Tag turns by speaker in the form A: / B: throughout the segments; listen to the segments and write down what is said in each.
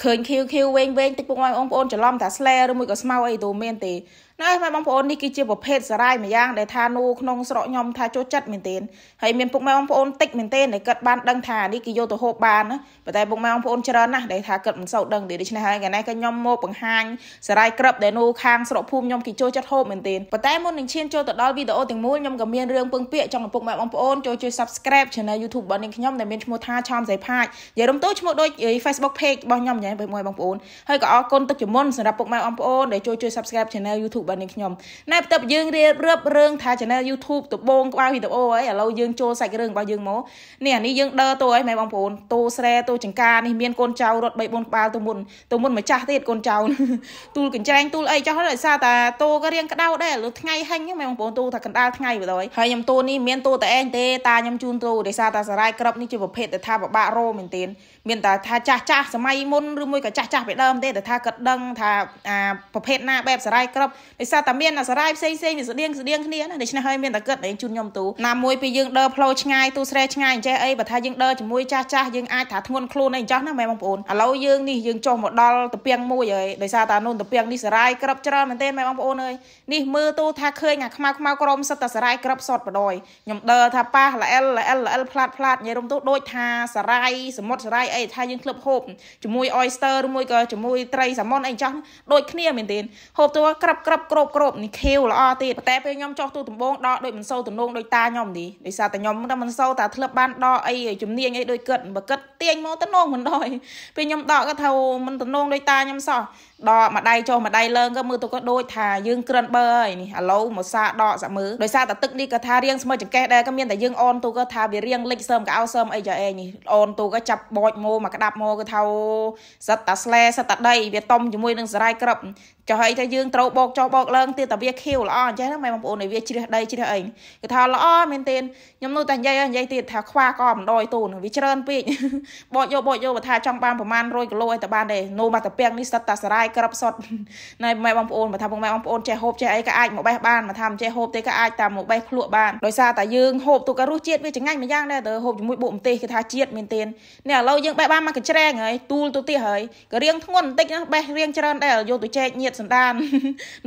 A: ឃើញ QQ វែងវែងតិចពួកបងប្អូនច្រឡំថា Slayer ឬមួយក៏ស្មៅអីទូមានទេណាស់បងប្អូននេះគឺជាប្រភេទសារាយមួយយ៉ាងដែលថានូក្នុងស្រុកខ្ញុំថាចូលចិត្តមែនទែនហើយមានពុកម៉ែបងប្អូនតិចមែនទែនដែលគាត់បានដឹងថានេះគេយកទៅហូបបានណាប៉ុន្តែពុកម៉ែបងប្អូនច្រើនណាស់ដែលថាគាត់មិនសូវដឹងទេដូច្នេះហើយកាលនេះក៏ខ្ញុំមកបង្ហាញសារាយក្របដែលនូខាងស្រុកភូមិខ្ញុំគេចូលចិត្តហូបមែនទែនប៉ុន្តែមុននឹងឈានចូលទៅដល់វីដេអូទាំងមូលខ្ញុំក៏មានរឿងពឹងពាក្យចង់ឲ្យពុកម៉ែបងប្អូនចូលជួយ Subscribe Channel YouTube របស់នាងខ្ញុំដែលមានឈ្មោះថាឆោមសៃផាចនិយាយរំទៅឈ្មោះដូច Facebook Page របស់ខ្ញុំយ៉ាងបងប្អូនហើយក៏អរគុណទឹកជំនន់សម្រាប់ពុកម៉ែបងប្អូនដែលចូលជួយ Subscribe Channel YouTube របស់នាងខ្ញុំណែផ្ទាប់យើងរៀបរាប់រឿងថា channel YouTube ដបងក្បាលវីដេអូអីឥឡូវយើងចូលសាច់រឿងរបស់យើងមកនេះអានេះយើងដឺតូអីម៉ែបងប្អូនតូស្រែតូចង្ការនេះមានកូនចៅរត់3 4ក្បាលទៅមុនទៅមុនម្ចាស់ទៀតកូនចៅទូលកញ្ច្រែងទូលអីចោះដោយសារតាតូក៏រៀងក្តោតដែរលើថ្ងៃហិញម៉ែបងប្អូនទូថាកណ្ដាលថ្ងៃបណ្ដោយហើយខ្ញុំតូនេះមានតូតឯងទេតាខ្ញុំជូនតូដោយសារតាសារាយក្របនេះជាប្រភេទដែលថាបបាក់រោមែនទែនមានតែថាចាស់ចាស់សម័យមុនឬមួយក៏ចាស់ចាស់ពីដើមទេតែថាគាត់ដឹង ថាអាប្រភេទណាបែបសារាយក្របដោយសារតែមានអាសារាយផ្សេងផ្សេងវាស្តៀងស្តៀងគ្នាណាដូច្នេះហើយមានតែគាត់ឯងជូនខ្ញុំទូណាមួយពេលយើងដើរផ្លូវឆ្ងាយទូស្រែឆ្ងាយអញ្ចេះអីបើថាយើងដើរជាមួយចាស់ចាស់យើងអាចថាធ្ងន់ខ្លួនអីអញ្ចឹងណាមែនបងប្អូនឥឡូវយើងនេះយើងចុះមកដល់តពាំងមួយហើយដោយសារតែនោះតពាំងនេះសារាយក្របច្រើនមែនទេមែនបងប្អូនអើយនេះមើលទូថាឃើញអាខ្មៅខ្មៅក្រមសិតតែសារាយក្របសតបដ ôi ខ្ញុំដើរថាប៉ះល្អិលល្អិលល្អិលផ្លាតផ្លាតញ៉ៃរំទូដូចថាសារាយសមុទ្រសារាយអីថាយើងក្លឹបហូបជាមួយ oyster ឬមួយក៏ជាមួយត្រីសាម៉ុនអីចឹងដូចគ្នាមែនទេហូបទៅក្របក្របក្របក្របនេះខៀវល្អទៀតតែពេលខ្ញុំចោះទូដំបងដកដូចមិនសូវទំនងដូចតាខ្ញុំនេះដោយសារតែខ្ញុំមិនសូវតាធ្លាប់បានដកអីជំនាញអីដូចគិតបើគិតទាញមកទំនងមិនដកពេលខ្ញុំដកគាត់ថាមិនទំនងដូចតាខ្ញុំសោះដកម្ដាយចុះម្ដាយឡើងក៏មើលទៅក៏ដូចថាយើងក្រិនបើហើយនេះឥឡូវមកសាដកសាក់មើលដោយសារតែទឹកនេះក៏ថារៀងស្មើចង្កេះដែរក៏មានតែយើងអនទូក៏ថាវារៀងលិចសើមក៏អោសើមអីចាឯងនេះអនទូក៏ចាប់បោចមងោមកក្តាប់មកគឺថាសិតតាស្លែសិតតាដីវាតុំជាមួយនឹងសរាយក្រឹបចុះឲ្យថាយើងត្រូវបោកចុះបោកឡើងទៀតតែវាខៀវល្អអញ្ចឹងម៉ែបងប្អូនឲ្យវាជ្រះដីជ្រះអីគឺថាល្អមែនទែនខ្ញុំនោះតែនិយាយនិយាយទៀតថាខ្វះក៏មិនដយតូនវាច្រើនពេកបោកយកបោកយកបើថាចង់បានប្រមាណ100គីឡូឲ្យតែបានដែរនោមកតាពាំងនេះសិតតាសរាយក្រឹបសុតណែម៉ែបងប្អូនបើថាបងម៉ែបងប្អូនចេះហូបចេះអីក៏អាចមកបេះបានបើថាមិនចេះហូបទេក៏អាចតាមមកបេះភ្លក់បានដោយសារតែយើងហូបទុកក៏រសជាតិវាចង្ងាញ់មួយយ៉ាងដែរទៅហូបជាមួយបុកម្ទេសគេថាជាតិមែនទែននេះឥឡូវយើងបេះបានមកកញ្ច្រែងហើយទូលទៅទៀតហើយក៏រៀងធ្ងន់បន្តិចណាបេះរៀងច្រើនដែរយកទៅចែកញាតសន្តាន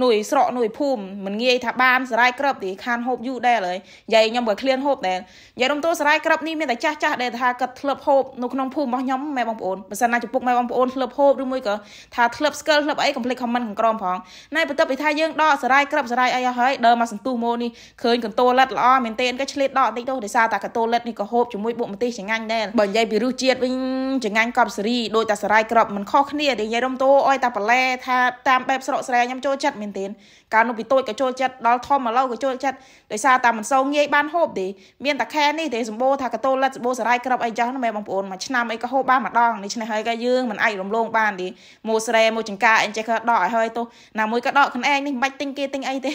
A: នួយស្រក់នួយ ភូមិមិនងាយថាបានសរាយក្របទេខានហូបយូរដែរហើយយាយខ្ញុំក៏ឃ្លានហូបដែរយាយរំទូសរាយក្របនេះមានតែចាស់ចាស់ដែលថាគាត់ធ្លាប់ហូបនៅក្នុងភូមិរបស់ខ្ញុំម៉ែបងប្អូនបើសិនណាចំពុកម៉ែបងប្អូនធ្លាប់ហូបឬមួយក៏ថាធ្លាប់ស្គាល់ធ្លាប់អីកុំភ្លេច comment ខាងក្រោមផងណែបន្ទាប់ពីថាយើងដកសរាយក្របសរាយអីហើយដើរមកសន្ទុះម៉ូនេះឃើញកន្ទោលិតល្អមែនទែនក៏ឆ្លៀតដកបន្តិចទៅដោយសារតែកន្ទោលិតនេះក៏ហូបជាមួយបុកម្ទេសចង្ងាញ់ដែរបើនិយាយពីរសជាតិវិញចងាញ់កប់សេរីដូចតែសរាយក្របមិនខុសគ្នាតែនិយាយរំតោអុយតែបលែថាតាមបែបស្រកស្រែខ្ញុំចូលចិត្តមែនទែនកាលនោះពីតូចក៏ចូលចិត្តដល់ធំឥឡូវក៏ចូលចិត្តដោយសារតែមិនសូវងាយបានហូបទេមានតែខែនេះទេសម្បូរថាកតូលិតសម្បូរសរាយក្របអីចឹងណាមែនបងប្អូនមួយឆ្នាំអីក៏ហូបបានម្ដងនេះឆ្នេះហើយក៏យើងមិនអាចរំលងបានទេមួយស្រែមួយចង្ការអីចេះក៏ដកឲ្យហើយទោះណាមួយក៏ដកខ្លួនឯងនេះមិនបាច់ទិញគេទិញអីទេ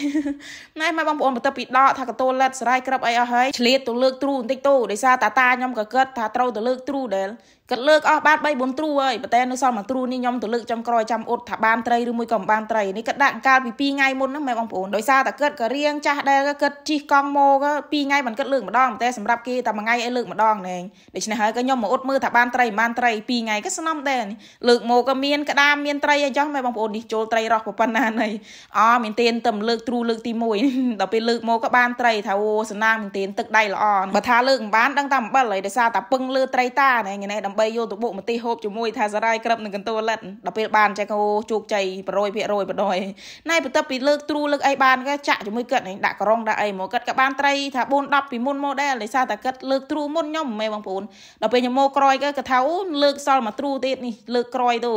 A: ណែមកបងប្អូនបន្ទាប់ពីដកថាកតូលិតសរាយក្របអីអស់ហើយឆ្លៀតទៅលើកទ្រូបន្តិចទៅដោយសារតាតាខ្ញុំក៏គិតថាត្រូវទៅលើកទ្រូដែលគាត់លើកអស់បាន3 4ទ្រូហើយប៉ុន្តែនៅសល់មួយទ្រូនេះខ្ញុំទៅលើកចំក្រោយចាំអ៊ុតថាបានត្រីឬមួយក៏មិនបានត្រីនេះគាត់ដាក់កាលពី2ថ្ងៃមុនហ្នឹងមែនបងប្អូនដោយសារតែគាត់ក៏រៀងចាស់ដែរគាត់ជីកកង់មក2ថ្ងៃមិនគាត់លើកម្ដងតែសម្រាប់គេតែមួយថ្ងៃឲ្យលើកម្ដងណែដូច្នេះហើយក៏ខ្ញុំមកអ៊ុតមើលថាបានត្រីមិនបានត្រី2ថ្ងៃក៏ស្នំដែរលើកមកក៏មានក្តាមមានត្រីអីចឹងមែនបងប្អូននេះចូលត្រីរស់ប៉ុណ្ណាណៃអមែនទេតែមលើកទ្រូលើកទី1ដល់ពេលលើកមកក៏បានត្រីថាអូសណាមែនទេទឹកដៃល្អបើថាលើកមិនបានដឹងតែអំបិលហើយដោយសារតែពឹងលើត្រីតាណែថ្ងៃនេះដើម្បីយកទៅបុកម្ទេសហូបជាមួយថាសារាយក្រឹបនិងកន្ទួលិតដល់ពេលបានចេះអូជោគជ័យ100%បណ្ដោយណៃបន្ទាប់ពីលើកទ្រូលើកអីបានគេចាក់ជាមួយគាត់នេះដាក់ក្រុងដាក់អីមកគាត់ក៏បានត្រីថា4 10ពីមុនមកដែរលេសាតែគាត់លើកទ្រូមុនខ្ញុំមិនមែនបងប្អូនដល់ពេលខ្ញុំមកក្រោយគាត់ថាអូលើក សល់មកទ្រូទៀតនេះលើកក្រោយទៅ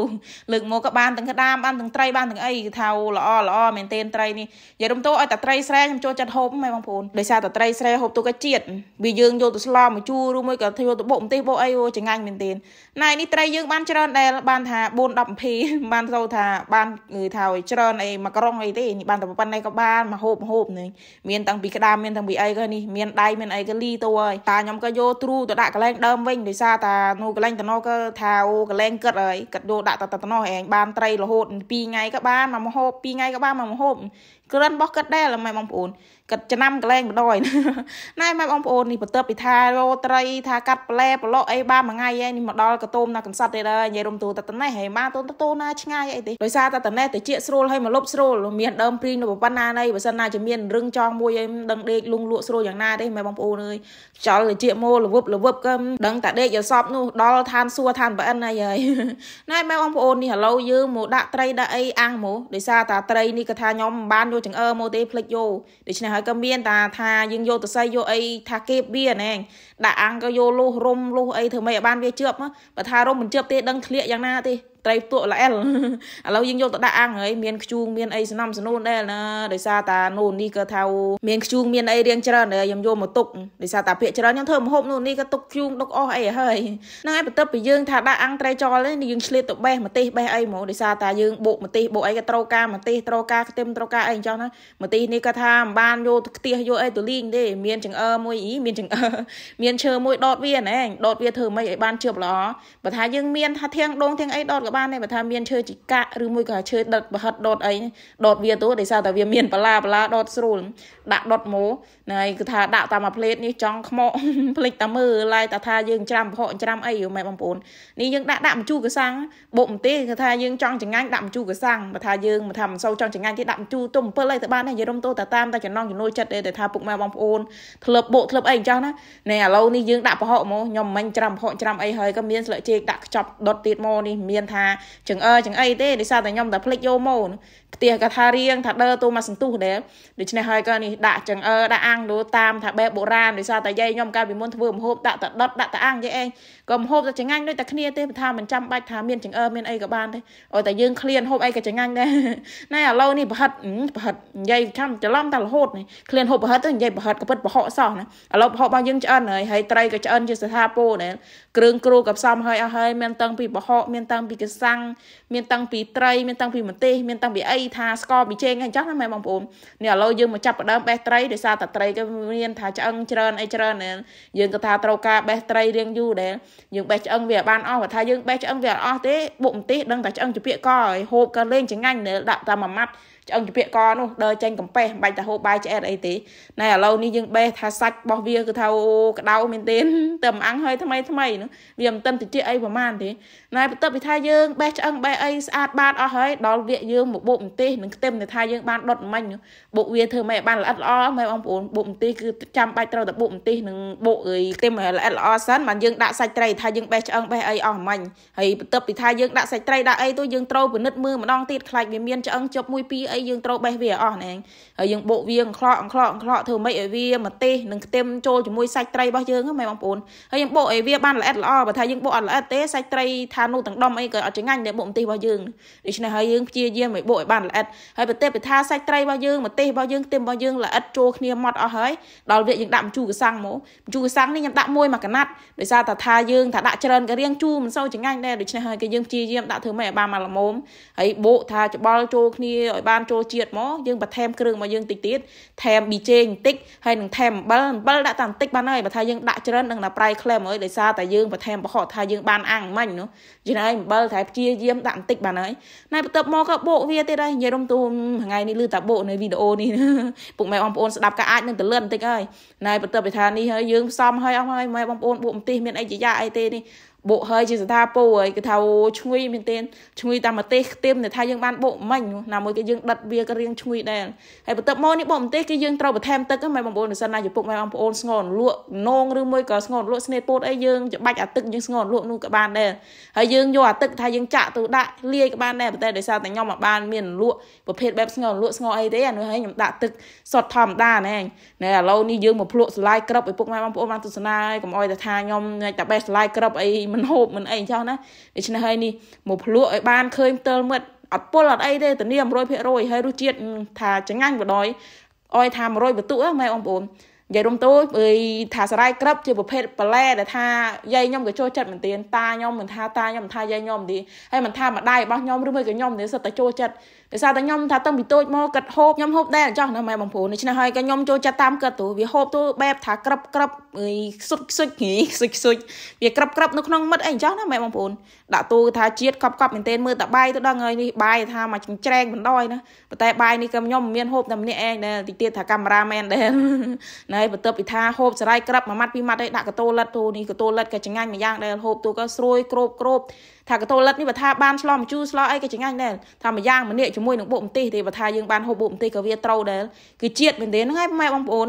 A: លើកមកក៏បានទាំងក្តាមបានទាំងត្រីបានទាំងអីគេថាល្អល្អមែនទែនត្រីនេះនិយាយរំទោឲ្យតែត្រីស្រែខ្ញុំចូលចិត្តហូបហ្មងបងប្អូនដោយសារតែត្រីស្រែហូបទុកជាតិវាយើងយកទៅស្លមកជូរឬមួយក៏ធ្វើទៅបុកម្ទេសបុកអីអូចងាញ់មែនទែនរៀនណែនេះត្រីយើងបានច្រើនដែលបានថា417បានចូលថាបានគឺថាច្រើនអីមួយក្រុងអីទេនេះបានតែប៉ុណ្ណេះក៏បានមកហូបហូបនេះមានតាំងពីក្តាមមានតាំងពីអីក៏នេះមានដៃមានអីក៏លីទៅហើយតាខ្ញុំក៏យកទ្រូទៅដាក់កលែងដើមវិញដោយសារតានោះកលែងតំណក៏ថាអូកលែងគិតហើយគិតយកដាក់ទៅតំណឯងបានត្រីរហូត2ថ្ងៃក៏បានមកម្ហូប2ថ្ងៃក៏បានមកម្ហូបក្រិនរបស់គាត់ដែរម៉ែបងប្អូនគាត់ចំកលែងបដ ாய் ណែម៉ែបងប្អូននេះបន្ទាប់ពីថារោត្រីថាកាត់ប្លែប្លក់អីបានមួយថ្ងៃឯងនេះមកដល់កតោមណាកំសត់ទៀតហើយនិយាយរំទូតតណេះហេម៉ាតូនតូនណាឆ្ងាយអីទេដោយសារតតណេះតិចស្រួលហើយមកលុបស្រួលមានដើមព្រីងនៅប៉ុណ្ណាណៃបើសិនណាជាមានរឹងចង់មួយឯងដឹងដេកលងលក់ស្រួលយ៉ាងណាទេម៉ែបងប្អូនអើយខ្យល់តិចមកលវឹបលវឹបក៏ដឹងតែដេកយកសពនោះដល់ឋានសួរឋានប្អិនហើយហើយណែម៉ែបងប្អូននេះឥឡូវយើងមកដាក់ត្រីដាក់អីអាំងមកដោយសារតាត្រីនេះក៏ថាខ្ញុំមិនបានយយកចង្អើមកទេភ្លេចយកដូច្នេះហើយក៏មានតាថាយើងយកទៅសៃយកអីថាគេបវាណែងដាក់អាំងក៏យកលុះរុំលុះអីធ្វើម៉េចឲ្យបានវាជឿបបើថារុំមិនជឿបទេដឹងធ្លាក់យ៉ាងណាទេត្រីផ្ទក់ល្អិលឥឡូវយើងយកទៅដាក់អាំងហើយមានខ្ជូងមានអីសំណំសនូនដែរណាដោយសារតានោះនេះក៏ថាមានខ្ជូងមានអីរៀងច្រើនដែរខ្ញុំយកមកទុកដោយសារតាភាកច្រើនខ្ញុំធ្វើម្ហូបនោះនេះក៏ទុកខ្ជូងទុកអស់អីហើយហ្នឹងហើយបន្ទាប់ពីយើងថាដាក់អាំងត្រីចោលនេះយើងឆ្លៀតទៅបេះម្ទេសបេះអីហ្មងដោយសារតាយើងបុកម្ទេសបុកអីក៏ត្រូវការម្ទេសត្រូវការខ្ទឹមត្រូវការអីអញ្ចឹងណាម្ទេសនេះក៏ថាមិនបានយកទៅខ្ទះយកអីទៅលីងទេមានចង្អើមួយអីមានចង្អើមានឈើមួយដតវាណែដតវាធ្វើម៉េចឲ្យបានជាប់ល្អបើថាយើងមានថាធាងដងធាងអីដតក៏បានដែរបើថាមានឈើជីកាក់ឬមួយក៏ឈើដុតប្រហិតដុតអីដុតវាទៅដោយសារតែវាមានបន្លាបន្លាដុតស្រួលដាក់ដុតម៉ូហើយគឺថាដាក់តាមមួយផ្លេតនេះចង់ខ្មោចផ្លេចតាមើលឡាយតាថាយើងច្រាំប្រហកច្រាំអីម៉ែបងប្អូននេះយើងដាក់ដាក់មជូរកសាំងបុកម្ទេសគឺថាយើងចង់ចងាញ់ដាក់មជូរកសាំងបើថាយើងមិនថាមិនសូវចង់ចងាញ់ទេដាក់មជូរទុំ7អីទៅបានដែរយាយរំតោតាតាមតែចំណងចំណូលចិត្តទេតែថាពុកម៉ែបងប្អូនធ្លាប់បុកធ្លាប់អីអញ្ចឹងណាណែឥឡូវនេះយើងដាក់ប្រហកម៉ូខ្ញុំមិនច្រាំប្រហកច្រាំអីហើយក៏មានស្លឹកចេកដាក់ខ្ចប់ដុតទៀតម៉ូនេះមានថាថាចង្អើចង្អីទេដោយសារតែខ្ញុំតែភ្លេចយកមកផ្ទះក៏ថារៀងថាដើទូមកសន្ទុះដែរដូច្នេះហើយក៏នេះដាក់ចង្អើដាក់អាំងលោតាមថាបែបបុរាណដោយសារតែយាយខ្ញុំកាលពីមុនធ្វើម្ហូបដាក់តែដុតដាក់តែអាំងយាយឯងក៏ម្ហូបតែចង្អាញ់ដូចតែគ្នាទេថាមិនចាំបាច់ថាមានចង្អើមានអីក៏បានទេអូតែយើងឃ្លានហូបអីក៏ចង្អាញ់ដែរណែឥឡូវនេះប្រហិតប្រហិតនិយាយចាំច្រឡំតែរហូតនេះឃ្លានហូបប្រហិតទៅនិយាយប្រហិតក៏ពិតប្រហុកសោះណាឥឡូវប្រហុករបស់យើងឆ្អិនហើយហើយត្រីក៏ឆ្អិនជាស្ថាពរដែរគ្រឿងគ្រូក៏ផ្សំហើយអស់ហើយមានតាំងពីប្រហុកមានតាំងពីកសាំងមានតាំងពីត្រីមានតាំងពីម្ទេសមានតាំងពីអីថាស្ករពីចេងអីចឹងណាមែនបងប្អូននេះឥឡូវយើងមកចាប់ផ្ដើមបេះត្រីដោយសារតែត្រីគេមានថាឆ្អឹងច្រើនអីច្រើនយើងក៏ថាត្រូវការបេះត្រីរៀងយូរដែលយើងបេះឆ្អឹងវាបានអស់បើថាយើងបេះឆ្អឹងវាអត់អស់ទេបុកម្ទេសដឹងតែឆ្អឹងជាពាកកហើយហូបក៏លេងចងាញ់នៅដាក់តាមមួយម៉ាត់ឆ្អឹងជាពាកកនោះដើរចេញកំប៉េះមិនបាច់តែហូបបាយឆ្អែតអីទេណែឥឡូវនេះយើង បេះថាសាច់របស់វាគឺថាអូក្តៅមែនទែនតែមិនអាំងហើយថ្មីថ្មីនោះវាមិនទាន់តិចអីប្រហែលទេណែបន្ទាប់ពីថាយើងបេះឆ្អឹងបេះអីស្អាតបាតអស់ហើយដល់វាយើងមកបុកម្ទេសនឹងខ្ទឹមដែលថាយើងបានដុតមិញបុកវាធ្វើម៉េចបានល្អិតល្អម៉ែបងប្អូនបុកម្ទេសគឺចាំបាច់ត្រូវតែបុកម្ទេសនឹងបុកអីខ្ទឹមល្អិតល្អសិនបានយើងដាក់សាច់ត្រីថាយើងបេះឆ្អឹងបេះអីអស់មិញហើយបន្ទាប់ពីថាយើងដាក់សាច់ត្រីដាក់អីទៅយើងត្រូវពិនិត្យមើលម្ដងទៀតខ្លាចវាមានឆ្អឹងជប់មួយពីរអីអីយើងត្រូវបេះវាអស់ណែហើយយើងបុកវាអង្ខ្លោចអង្ខ្លោចអង្ខ្លោចធ្វើម៉េចឲ្យវាម្ទេសនិងខ្ទឹមចូលជាមួយសាច់ត្រីរបស់យើងហ្នឹងម៉ែបងប្អូនហើយយើងបុកឲ្យវាបានល្អិតល្អបើថាយើងបុកអត់ល្អិតទេសាច់ត្រីថានោះទាំងដុំអីក៏អត់ចងាញ់ដែរបុកម្ទេសរបស់យើងដូច្នេះហើយយើងព្យាយាមឲ្យបុកឲ្យបានល្អិតហើយប្រទេសពិថាសាច់ត្រីរបស់យើងម្ទេសរបស់យើងខ្ទឹមរបស់យើងល្អិតចូលគ្នាម៉ត់អស់ហើយដល់វាយើងដាក់ម្ជូរកសាំងមកម្ជូរកសាំងនេះខ្ញុំដាក់មួយមកកណាត់ដោយសារតែថាយើង ថាដាក់ច្រើនក៏រៀងជូរមិនសូវចងាញ់ដែរដូច្នេះហើយគេយើងព្យាយាមដាក់ធ្វើម៉េចឲ្យបានមកល្មមហើយបុកថាច្បល់ចូលគ្នាឲ្យបានចូលជាតិមកយើងបន្ថែមគ្រឿងមកយើងតិចទៀតថែមប៊ីចេងបន្តិចហើយនឹងថែមអំបិលអំបិលដាក់តែបន្តិចបានហើយបើថាយើងដាក់ច្រើននឹងដល់ប្រៃក្លែមហើយដោយសារតែយើងបន្ថែមប្រហុសថាយើងបានអាំងមិញនោះយល់ហើយអំបិលតែព្យាយាមដាក់បន្តិចបានហើយណែបន្ទាប់មកក៏បោកវាទៀតដែរនិយាយរំទូថ្ងៃនេះលឺតែបោកនៅវីដេអូនេះពុកម៉ែបងប្អូនស្ដាប់ក៏អាចនឹងទៅលឿនបន្តិចហើយណែបន្ទាប់ពីថានេះហើយយើងផ្សំហើយអស់ហើយម៉ែបងប្អូនបោកម្ទេសមានអីជាយ៉ាអីទេនេះបុកហើយ ជាសន្តាពោហើយគេថាអូឈ្ងុយមែនទែនឈ្ងុយតាមម្ទេសខ្ទឹមដែលថាយើងបានបុកមិញណាមួយគេយើងដិតវាក៏រៀងឈ្ងុយដែរហើយបន្ទាប់មកនេះបុកម្ទេសគេយើងត្រូវបន្ថែមទឹកហ្នឹងម៉ែបងប្អូនសិនណាចំពោះម៉ែបងប្អូនស្ងរលក់នងឬមួយក៏ស្ងរលក់ស្នេហ៍ពោតអីយើងច្បាច់អាទឹកយើងស្ងរលក់នោះក៏បានដែរហើយយើងយកអាទឹកថាយើងចាក់ទៅដាក់លាយក៏បានដែរប៉ុន្តែដោយសារតែខ្ញុំមកបាន មាន លក់ប្រភេទបែបស្ងរលក់ស្ងរអីទេអានោះហើយខ្ញុំដាក់ទឹកសុទ្ធធម្មតាណែណែឥឡូវនេះយើងមកភ្លក់ស្លាយក្របឲ្យពុកម៉ែបងប្អូនបានទស្សនាហើយកុំអោយតែថាខ្ញុំតែបេះស្លាយក្របអីមិនមិនហូបមិនអីអញ្ចឹងណាដូច្នេះហើយនេះមកភ្លក់ឲ្យបានឃើញផ្ទាល់មាត់អត់ពុលអត់អីទេធានា100%ហើយរសជាតិថាចង្ងាញ់បដ ாய் អយថា100បន្ទុកម៉ែបងប្អូននិយាយរំតូចអើយថាសរាយក្រឹបជា ប្រភេទបន្លែដែលថាយាយខ្ញុំក៏ចូលចិត្តមែនទែនតាខ្ញុំមិនថាតាខ្ញុំមិនថាយាយខ្ញុំទេហើយមិនថាម្ដាយរបស់ខ្ញុំឬមួយក៏ខ្ញុំនេះសិតតែចូលចិត្តដោយសារតែខ្ញុំថាតាំងពីតូចមកគិតហូបខ្ញុំហូបដែរអញ្ចឹងណាម៉ែបងប្អូនដូច្នេះហើយក៏ខ្ញុំចូលចិត្តតាមគិតទៅវាហូបទៅបែបថាក្រឹបក្រឹបខ្សុចខ្សុចហីខ្សុចខ្សុចវាក្រឹបក្រឹបនៅក្នុងមិត្តអីអញ្ចឹងណាម៉ែបងប្អូនដាក់ទូថាជាតិកប់កប់មែនទែនមើលតែបាយទៅដល់ហើយនេះបាយថាមកចិញ្ច្រែងបណ្ដោយណាប៉ុន្តែបាយនេះក៏ខ្ញុំមានហូបតែម្នាក់ឯងដែរតិចទៀតថាកាមេរ៉ាមែនដែរណែបន្ទាប់ពីថាហូបសរៃក្រឹបមួយម៉ាត់ពីរម៉ាត់ឯងដាក់កតូលិតទូនេះកតូលិតក៏ចងាញ់មួយយ៉ាងដែរហូបទូក៏ស្រួយគ្របគ្របថាកតូលិតនេះបើថាបានឆ្លោះមជូរឆ្លោះអីក៏ចងាញ់ដែរថាមួយយ៉ាងម្នាក់ជាមួយនឹងបុកម្ទេសទេបើថាយើងបានហូបបុកម្ទេសក៏វាត្រូវដែរគឺជាតិមែនទេហ្នឹងហើយម៉ែបងប្អូន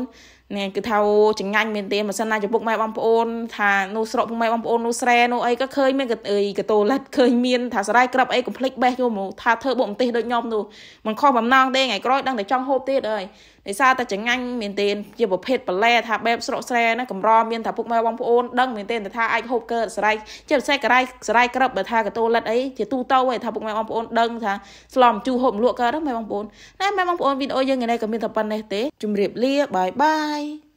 A: នេះគឺថាអូចង្ញាញ់មែនទេបើសិនណាចំពុកម៉ែបងប្អូនថានោះស្រុកពុកម៉ែបងប្អូននោះស្រែនោះអីក៏ឃើញមានកអីកតូលិតឃើញមានថាសរាយក្របអីកុំភ្លេចបេះយោមកថាធ្វើបុកម្ទេសដូចញោមនោះមិនខុសបំណងទេថ្ងៃក្រោយដឹងតែចង់ហូបទៀតអើយដោយសារតែចង្ញាញ់មែនទេជាប្រភេទបលែថាបែបស្រុកស្រែណាកម្រមានថាពុកម៉ែបងប្អូនដឹងមែនទេថាអាចហូបកើតសរាយជាពិសេសករាយសរាយក្របបើថាកតូលិតអីជាទូទៅឯងថាពុកម៉ែបងប្អូនដឹងថាស្លំជូហូបលក់កើតហ្នឹងម៉ែបងប្អូនណែម៉ែបងប្អូនវីដេអូយើងថ្ងៃនេះក៏មានតែប៉ុណ្ណេះទេជម្រាបលាបាយបាយ tay